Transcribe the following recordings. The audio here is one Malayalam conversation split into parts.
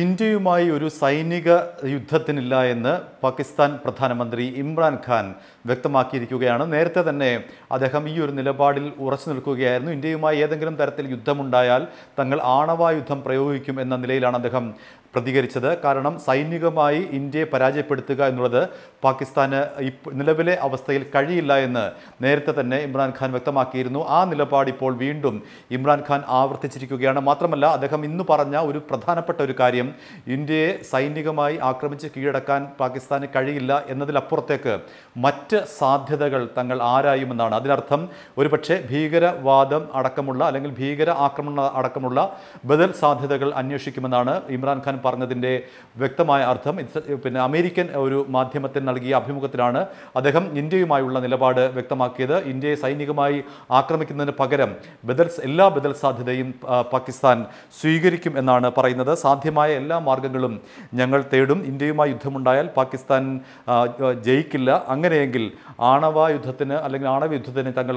ഇന്ത്യയുമായി ഒരു സൈനിക യുദ്ധത്തിനില്ല എന്ന് പാകിസ്ഥാൻ പ്രധാനമന്ത്രി ഇമ്രാൻഖാൻ വ്യക്തമാക്കിയിരിക്കുകയാണ് നേരത്തെ തന്നെ അദ്ദേഹം ഈ ഒരു നിലപാടിൽ ഉറച്ചു നിൽക്കുകയായിരുന്നു ഇന്ത്യയുമായി ഏതെങ്കിലും തരത്തിൽ യുദ്ധമുണ്ടായാൽ തങ്ങൾ ആണവായുദ്ധം പ്രയോഗിക്കും എന്ന നിലയിലാണ് അദ്ദേഹം പ്രതികരിച്ചത് കാരണം സൈനികമായി ഇന്ത്യയെ പരാജയപ്പെടുത്തുക എന്നുള്ളത് പാകിസ്ഥാന് നിലവിലെ അവസ്ഥയിൽ കഴിയില്ല എന്ന് നേരത്തെ തന്നെ ഇമ്രാൻഖാൻ വ്യക്തമാക്കിയിരുന്നു ആ നിലപാട് ഇപ്പോൾ വീണ്ടും ഇമ്രാൻഖാൻ ആവർത്തിച്ചിരിക്കുകയാണ് മാത്രമല്ല അദ്ദേഹം ഇന്ന് പറഞ്ഞ ഒരു പ്രധാനപ്പെട്ട ഒരു കാര്യം കാര്യം ഇന്ത്യയെ സൈനികമായി ആക്രമിച്ച് കീഴടക്കാൻ പാകിസ്ഥാന് കഴിയില്ല എന്നതിലപ്പുറത്തേക്ക് മറ്റ് സാധ്യതകൾ തങ്ങൾ ആരായുമെന്നാണ് അതിനർത്ഥം ഒരുപക്ഷെ ഭീകരവാദം അടക്കമുള്ള അല്ലെങ്കിൽ ഭീകര ആക്രമണ അടക്കമുള്ള ബദൽ സാധ്യതകൾ അന്വേഷിക്കുമെന്നാണ് ഇമ്രാൻഖാൻ പറഞ്ഞതിൻ്റെ വ്യക്തമായ അർത്ഥം പിന്നെ അമേരിക്കൻ ഒരു മാധ്യമത്തിന് നൽകിയ അഭിമുഖത്തിലാണ് അദ്ദേഹം ഇന്ത്യയുമായുള്ള നിലപാട് വ്യക്തമാക്കിയത് ഇന്ത്യയെ സൈനികമായി ആക്രമിക്കുന്നതിന് പകരം ബദൽ എല്ലാ ബദൽ സാധ്യതയും പാകിസ്ഥാൻ സ്വീകരിക്കും എന്നാണ് പറയുന്നത് സാധ്യമായ എല്ലാ മാർഗങ്ങളും ഞങ്ങൾ തേടും ഇന്ത്യയുമായി യുദ്ധമുണ്ടായാൽ പാകിസ്ഥാൻ ജയിക്കില്ല അങ്ങനെയെങ്കിൽ യുദ്ധത്തിന് അല്ലെങ്കിൽ യുദ്ധത്തിന് തങ്ങൾ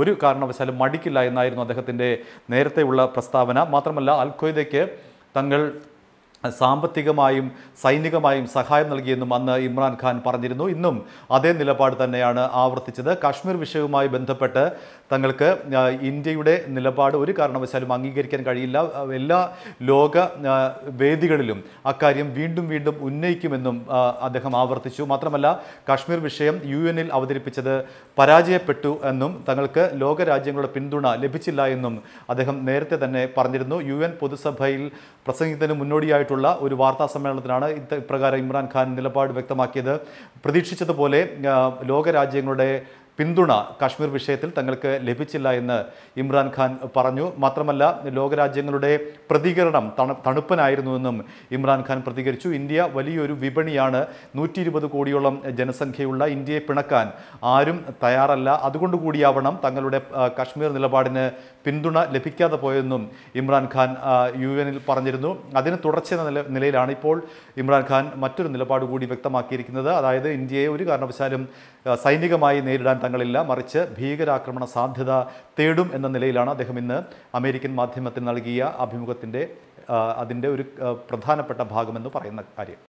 ഒരു കാരണവശാലും മടിക്കില്ല എന്നായിരുന്നു അദ്ദേഹത്തിൻ്റെ നേരത്തെയുള്ള പ്രസ്താവന മാത്രമല്ല അൽഖയ്ദയ്ക്ക് തങ്ങൾ സാമ്പത്തികമായും സൈനികമായും സഹായം നൽകിയെന്നും അന്ന് ഇമ്രാൻഖാൻ പറഞ്ഞിരുന്നു ഇന്നും അതേ നിലപാട് തന്നെയാണ് ആവർത്തിച്ചത് കാശ്മീർ വിഷയവുമായി ബന്ധപ്പെട്ട് തങ്ങൾക്ക് ഇന്ത്യയുടെ നിലപാട് ഒരു കാരണവശാലും അംഗീകരിക്കാൻ കഴിയില്ല എല്ലാ ലോക വേദികളിലും അക്കാര്യം വീണ്ടും വീണ്ടും ഉന്നയിക്കുമെന്നും അദ്ദേഹം ആവർത്തിച്ചു മാത്രമല്ല കാശ്മീർ വിഷയം യു എനിൽ അവതരിപ്പിച്ചത് പരാജയപ്പെട്ടു എന്നും തങ്ങൾക്ക് ലോകരാജ്യങ്ങളുടെ പിന്തുണ ലഭിച്ചില്ല എന്നും അദ്ദേഹം നേരത്തെ തന്നെ പറഞ്ഞിരുന്നു യു എൻ പൊതുസഭയിൽ പ്രസംഗിക്കുന്നതിന് മുന്നോടിയായിട്ട് ആയിട്ടുള്ള ഒരു വാർത്താ സമ്മേളനത്തിലാണ് ഇപ്രകാരം ഇമ്രാൻഖാൻ നിലപാട് വ്യക്തമാക്കിയത് പ്രതീക്ഷിച്ചതുപോലെ ലോകരാജ്യങ്ങളുടെ പിന്തുണ കാശ്മീർ വിഷയത്തിൽ തങ്ങൾക്ക് ലഭിച്ചില്ല എന്ന് ഇമ്രാൻഖാൻ പറഞ്ഞു മാത്രമല്ല ലോകരാജ്യങ്ങളുടെ പ്രതികരണം തണുപ്പനായിരുന്നുവെന്നും ഇമ്രാൻഖാൻ പ്രതികരിച്ചു ഇന്ത്യ വലിയൊരു വിപണിയാണ് നൂറ്റി ഇരുപത് കോടിയോളം ജനസംഖ്യയുള്ള ഇന്ത്യയെ പിണക്കാൻ ആരും തയ്യാറല്ല അതുകൊണ്ട് കൂടിയാവണം തങ്ങളുടെ കാശ്മീർ നിലപാടിന് പിന്തുണ ലഭിക്കാതെ പോയെന്നും ഇമ്രാൻഖാൻ യു എനിൽ പറഞ്ഞിരുന്നു അതിന് തുടർച്ച നില നിലയിലാണ് ഇപ്പോൾ ഇമ്രാൻഖാൻ മറ്റൊരു നിലപാട് കൂടി വ്യക്തമാക്കിയിരിക്കുന്നത് അതായത് ഇന്ത്യയെ ഒരു കാരണവശാലും സൈനികമായി നേരിടാൻ സമ്മർദ്ദങ്ങളില്ല മറിച്ച് ഭീകരാക്രമണ സാധ്യത തേടും എന്ന നിലയിലാണ് അദ്ദേഹം ഇന്ന് അമേരിക്കൻ മാധ്യമത്തിന് നൽകിയ അഭിമുഖത്തിൻ്റെ അതിൻ്റെ ഒരു പ്രധാനപ്പെട്ട ഭാഗമെന്ന് പറയുന്ന കാര്യം